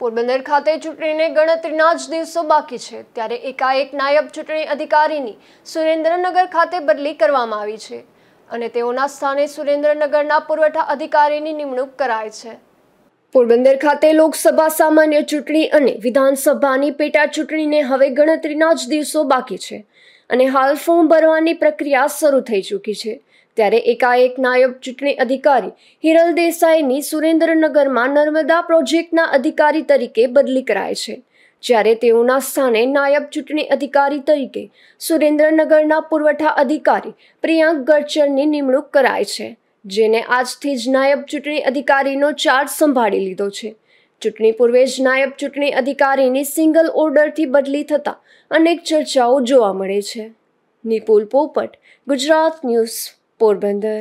પોરબંદર ખાતે ચૂંટણીને ગણતરીના જ દિવસો બાકી છે ત્યારે એકાએક નાયબ ચૂંટણી અધિકારીની સુરેન્દ્રનગર ખાતે બદલી કરવામાં આવી છે અને તેઓના સ્થાને સુરેન્દ્રનગરના પુરવઠા અધિકારીની નિમણૂક કરાય છે પોરબંદર ખાતે લોકસભા સામાન્ય ચૂંટણી અને વિધાનસભાની પેટા ચૂંટણીને હવે ગણતરીના જ દિવસો બાકી છે અને હાલ ફોર્મ ભરવાની પ્રક્રિયા શરૂ થઈ ચૂકી છે ત્યારે એકાએક નાયબ ચૂંટણી અધિકારી હિરલ દેસાઈની સુરેન્દ્રનગરમાં નર્મદા પ્રોજેક્ટના અધિકારી તરીકે બદલી કરાય છે જ્યારે તેઓના સ્થાને નાયબ ચૂંટણી અધિકારી તરીકે સુરેન્દ્રનગરના પુરવઠા અધિકારી પ્રિયાંક ગરચરની નિમણૂક કરાય છે જેને આજથી જ નાયબ ચૂંટણી અધિકારીનો ચાર્જ સંભાળી લીધો છે ચૂંટણી પૂર્વે જ નાયબ ચૂંટણી અધિકારીની સિંગલ ઓર્ડરથી બદલી થતાં અનેક ચર્ચાઓ જોવા મળે છે નિપુલ પોપટ ગુજરાત ન્યૂઝ પોરબંદર